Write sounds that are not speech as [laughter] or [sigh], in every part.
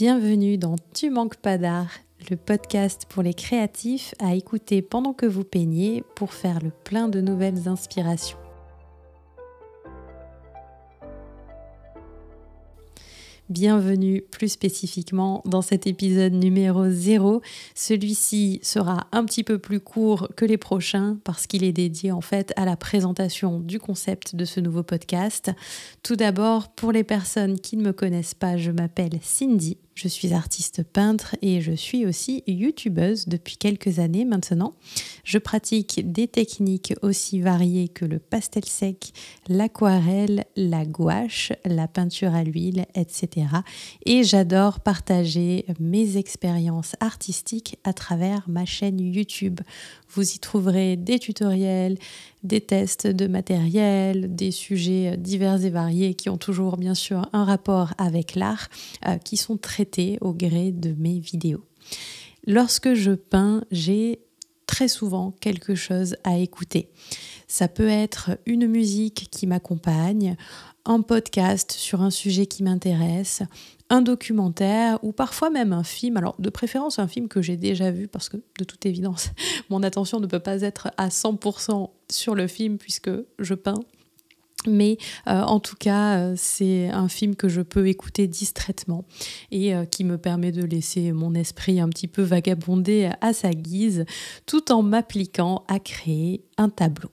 Bienvenue dans Tu manques pas d'art, le podcast pour les créatifs à écouter pendant que vous peignez pour faire le plein de nouvelles inspirations. Bienvenue plus spécifiquement dans cet épisode numéro 0. Celui-ci sera un petit peu plus court que les prochains parce qu'il est dédié en fait à la présentation du concept de ce nouveau podcast. Tout d'abord, pour les personnes qui ne me connaissent pas, je m'appelle Cindy. Je suis artiste peintre et je suis aussi youtubeuse depuis quelques années maintenant. Je pratique des techniques aussi variées que le pastel sec, l'aquarelle, la gouache, la peinture à l'huile, etc. Et j'adore partager mes expériences artistiques à travers ma chaîne YouTube. Vous y trouverez des tutoriels, des tests de matériel, des sujets euh, divers et variés qui ont toujours bien sûr un rapport avec l'art, euh, qui sont traités au gré de mes vidéos. Lorsque je peins, j'ai très souvent quelque chose à écouter. Ça peut être une musique qui m'accompagne, un podcast sur un sujet qui m'intéresse, un documentaire ou parfois même un film. Alors de préférence un film que j'ai déjà vu parce que de toute évidence [laughs] mon attention ne peut pas être à 100% sur le film puisque je peins. Mais euh, en tout cas, euh, c'est un film que je peux écouter distraitement et euh, qui me permet de laisser mon esprit un petit peu vagabonder à sa guise, tout en m'appliquant à créer un tableau.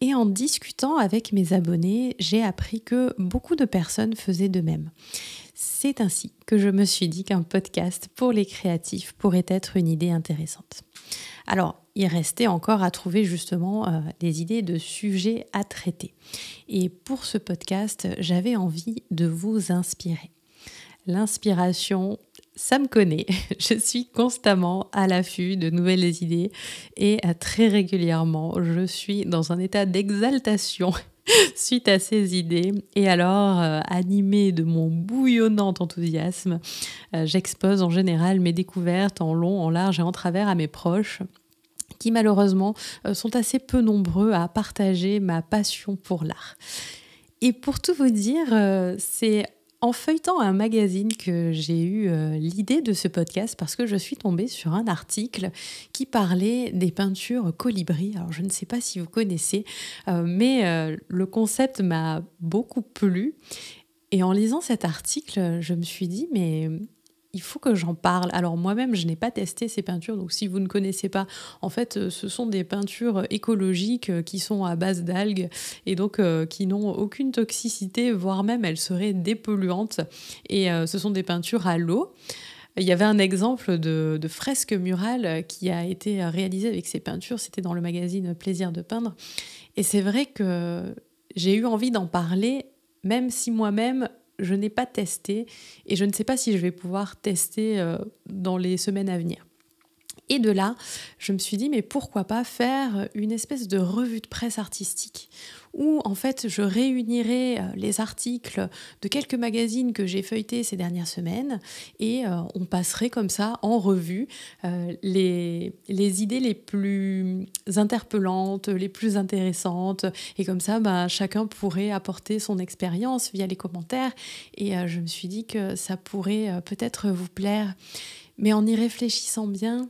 Et en discutant avec mes abonnés, j'ai appris que beaucoup de personnes faisaient de même. C'est ainsi que je me suis dit qu'un podcast pour les créatifs pourrait être une idée intéressante. Alors, il restait encore à trouver justement euh, des idées de sujets à traiter. Et pour ce podcast, j'avais envie de vous inspirer. L'inspiration, ça me connaît. [laughs] Je suis constamment à l'affût de nouvelles idées et euh, très régulièrement, je suis dans un état d'exaltation [laughs] suite à ces idées. Et alors, euh, animée de mon bouillonnant enthousiasme, euh, j'expose en général mes découvertes en long, en large et en travers à mes proches qui malheureusement euh, sont assez peu nombreux à partager ma passion pour l'art. Et pour tout vous dire, c'est en feuilletant un magazine que j'ai eu euh, l'idée de ce podcast parce que je suis tombée sur un article qui parlait des peintures colibris. Alors je ne sais pas si vous connaissez, euh, mais euh, le concept m'a beaucoup plu. Et en lisant cet article, je me suis dit, mais il faut que j'en parle. Alors moi-même, je n'ai pas testé ces peintures, donc si vous ne connaissez pas, en fait, euh, ce sont des peintures écologiques euh, qui sont à base d'algues et donc euh, qui n'ont aucune toxicité, voire même elles seraient dépolluantes. Et ce sont des peintures à l'eau. Il y avait un exemple de, de, fresque murale qui a été réalisée avec ces peintures. C'était dans le magazine Plaisir de peindre. Et c'est vrai que j'ai eu envie d'en parler, même si moi-même, je n'ai pas testé et je ne sais pas si je vais pouvoir tester euh, dans les semaines à venir. Et de là, je me suis dit, mais pourquoi pas faire une espèce de revue de presse artistique où en fait je réunirai euh, les articles de quelques magazines que j'ai feuilletés ces dernières semaines et euh, on passerait comme ça en revue euh, les, les, idées les plus interpellantes, les plus intéressantes et comme ça ben, chacun pourrait apporter son expérience via les commentaires et je me suis dit que ça pourrait peut-être vous plaire. Mais en y réfléchissant bien,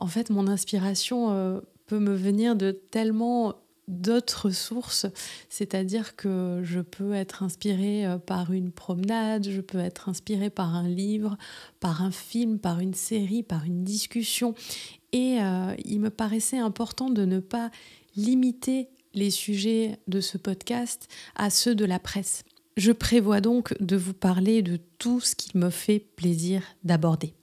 en fait, mon inspiration euh, peut me venir de tellement d'autres sources, c'est-à-dire que je peux être inspirée euh, par une promenade, je peux être inspirée par un livre, par un film, par une série, par une discussion. Et euh, il me paraissait important de ne pas limiter les sujets de ce podcast à ceux de la presse. Je prévois donc de vous parler de tout ce qu'il me fait plaisir d'aborder.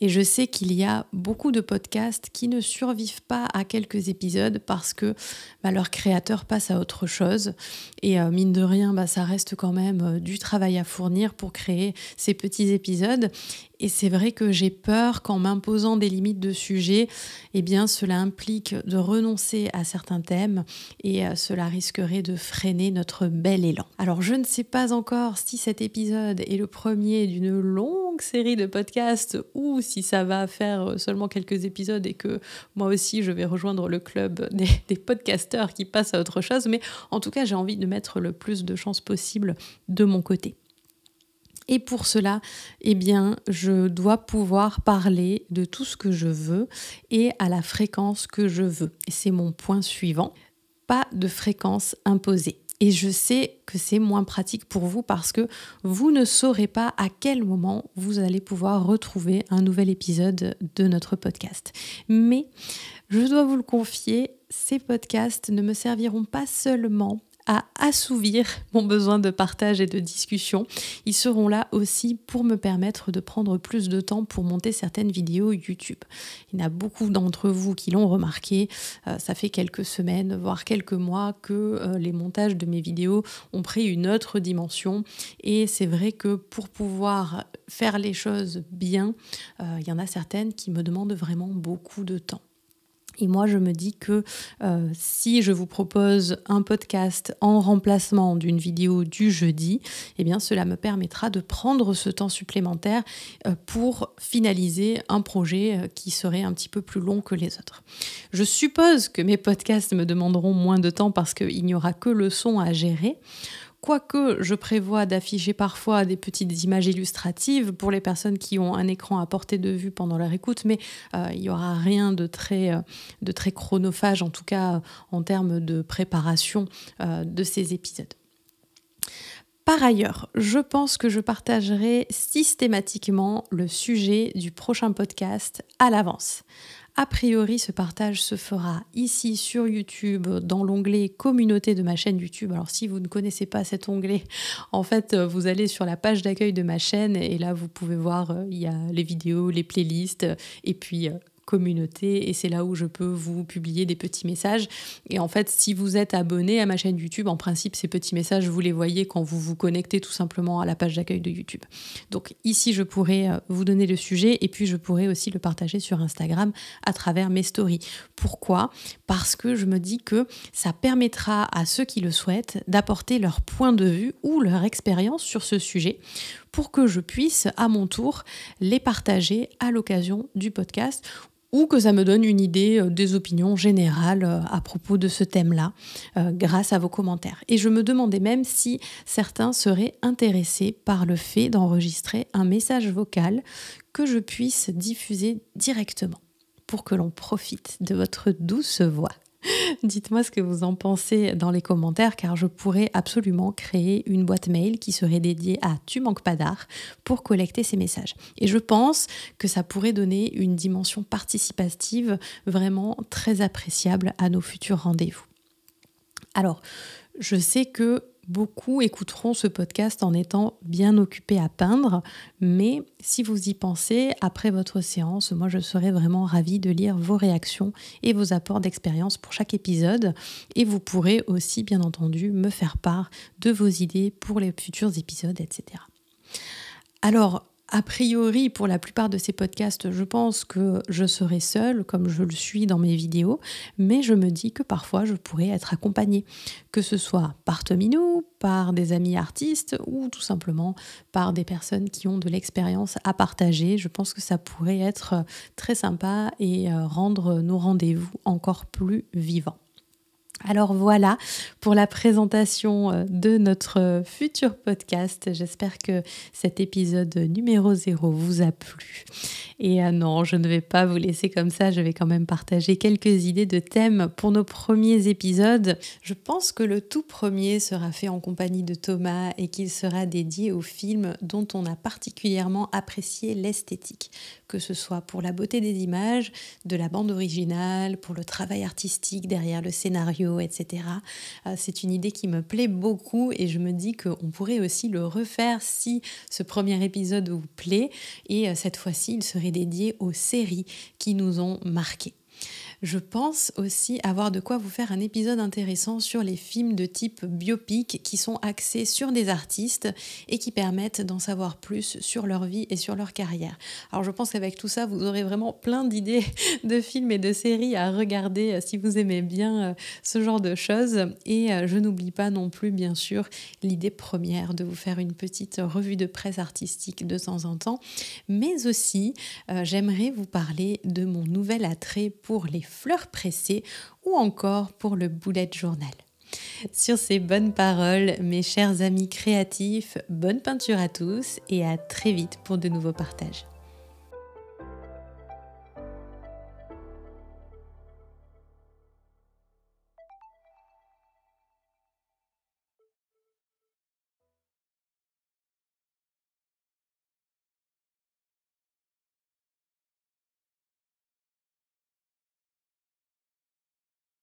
Et je sais qu'il y a beaucoup de podcasts qui ne survivent pas à quelques épisodes parce que bah, leur créateur passe à autre chose. Et euh, mine de rien, bah, ça reste quand même euh, du travail à fournir pour créer ces petits épisodes. Et c'est vrai que j'ai peur qu'en m'imposant des limites de sujet, eh bien cela implique de renoncer à certains thèmes et euh, cela risquerait de freiner notre bel élan. Alors je ne sais pas encore si cet épisode est le premier d'une longue série de podcasts ou si ça va faire seulement quelques épisodes et que moi aussi je vais rejoindre le club des, des podcasteurs qui passent à autre chose, mais en tout cas j'ai envie de mettre le plus de chances possible de mon côté. Et pour cela, eh bien, je dois pouvoir parler de tout ce que je veux et à la fréquence que je veux. c'est mon point suivant. Pas de fréquence imposée. Et je sais que c'est moins pratique pour vous parce que vous ne saurez pas à quel moment vous allez pouvoir retrouver un nouvel épisode de notre podcast. Mais je dois vous le confier, ces podcasts ne me serviront pas seulement à assouvir mon besoin de partage et de discussion. Ils seront là aussi pour me permettre de prendre plus de temps pour monter certaines vidéos YouTube. Il y en a beaucoup d'entre vous qui l'ont remarqué. Euh, ça fait quelques semaines, voire quelques mois que euh, les montages de mes vidéos ont pris une autre dimension. Et c'est vrai que pour pouvoir faire les choses bien, euh, il y en a certaines qui me demandent vraiment beaucoup de temps. Et moi, je me dis que euh, si je vous propose un podcast en remplacement d'une vidéo du jeudi, eh bien, cela me permettra de prendre ce temps supplémentaire euh, pour finaliser un projet euh, qui serait un petit peu plus long que les autres. Je suppose que mes podcasts me demanderont moins de temps parce qu'il n'y aura que le son à gérer quoique je prévois d'afficher parfois des petites images illustratives pour les personnes qui ont un écran à portée de vue pendant leur écoute, mais euh, il n'y aura rien euh, de très, chronophage, en tout cas en termes de préparation euh, de ces épisodes. Par ailleurs, je pense que je partagerai systématiquement le sujet du prochain podcast à l'avance. A priori, ce partage se fera ici sur YouTube dans l'onglet communauté de ma chaîne YouTube. Alors si vous ne connaissez pas cet onglet, en fait, vous allez sur la page d'accueil de ma chaîne et là, vous pouvez voir, euh, il y a les vidéos, les playlists et puis euh, communauté et c'est là où je peux vous publier des petits messages. Et en fait, si vous êtes abonné à ma chaîne YouTube, en principe, ces petits messages, vous les voyez quand vous vous connectez tout simplement à la page d'accueil de YouTube. Donc ici, je pourrais euh, vous donner le sujet et puis je pourrais aussi le partager sur Instagram à travers mes stories. Pourquoi Parce que je me dis que ça permettra à ceux qui le souhaitent d'apporter leur point de vue ou leur expérience sur ce sujet pour que je puisse à mon tour les partager à l'occasion du podcast ou que ça me donne une idée euh, des opinions générales euh, à propos de ce thème-là euh, grâce à vos commentaires. Et je me demandais même si certains seraient intéressés par le fait d'enregistrer un message vocal que je puisse diffuser directement pour que l'on profite de votre douce voix. Dites-moi ce que vous en pensez dans les commentaires car je pourrais absolument créer une boîte mail qui serait dédiée à Tu manques pas d'art pour collecter ces messages. Et je pense que ça pourrait donner une dimension participative vraiment très appréciable à nos futurs rendez-vous. Alors, je sais que Beaucoup écouteront ce podcast en étant bien occupés à peindre, mais si vous y pensez, après votre séance, moi je serai vraiment ravie de lire vos réactions et vos apports d'expérience pour chaque épisode. Et vous pourrez aussi, bien entendu, me faire part de vos idées pour les futurs épisodes, etc. Alors, a priori, pour la plupart de ces podcasts, je pense que je serai seule, comme je le suis dans mes vidéos, mais je me dis que parfois je pourrais être accompagnée, que ce soit par Tomino, par des amis artistes ou tout simplement par des personnes qui ont de l'expérience à partager. Je pense que ça pourrait être très sympa et euh, rendre nos rendez-vous encore plus vivants. Alors voilà pour la présentation euh, de notre euh, futur podcast. J'espère que cet épisode numéro 0 vous a plu. Et euh, non, je ne vais pas vous laisser comme ça, je vais quand même partager quelques idées de thèmes pour nos premiers épisodes. Je pense que le tout premier sera fait en compagnie de Thomas et qu'il sera dédié au film dont on a particulièrement apprécié l'esthétique que ce soit pour la beauté des images, de la bande originale, pour le travail artistique derrière le scénario, etc. Euh, c'est une idée qui me plaît beaucoup et je me dis qu'on pourrait aussi le refaire si ce premier épisode vous plaît et euh, cette fois-ci il serait dédié aux séries qui nous ont marqués je pense aussi avoir de quoi vous faire un épisode intéressant sur les films de type biopic qui sont axés sur des artistes et qui permettent d'en savoir plus sur leur vie et sur leur carrière. Alors je pense qu'avec tout ça, vous aurez vraiment plein d'idées [laughs] de films et de séries à regarder euh, si vous aimez bien euh, ce genre de choses. Et euh, je n'oublie pas non plus, bien sûr, l'idée première de vous faire une petite revue de presse artistique de temps en temps. Mais aussi, j'aimerais vous parler de mon nouvel attrait pour les fleurs pressées ou encore pour le bullet journal. Sur ces bonnes paroles, mes chers amis créatifs, bonne peinture à tous et à très vite pour de nouveaux partages.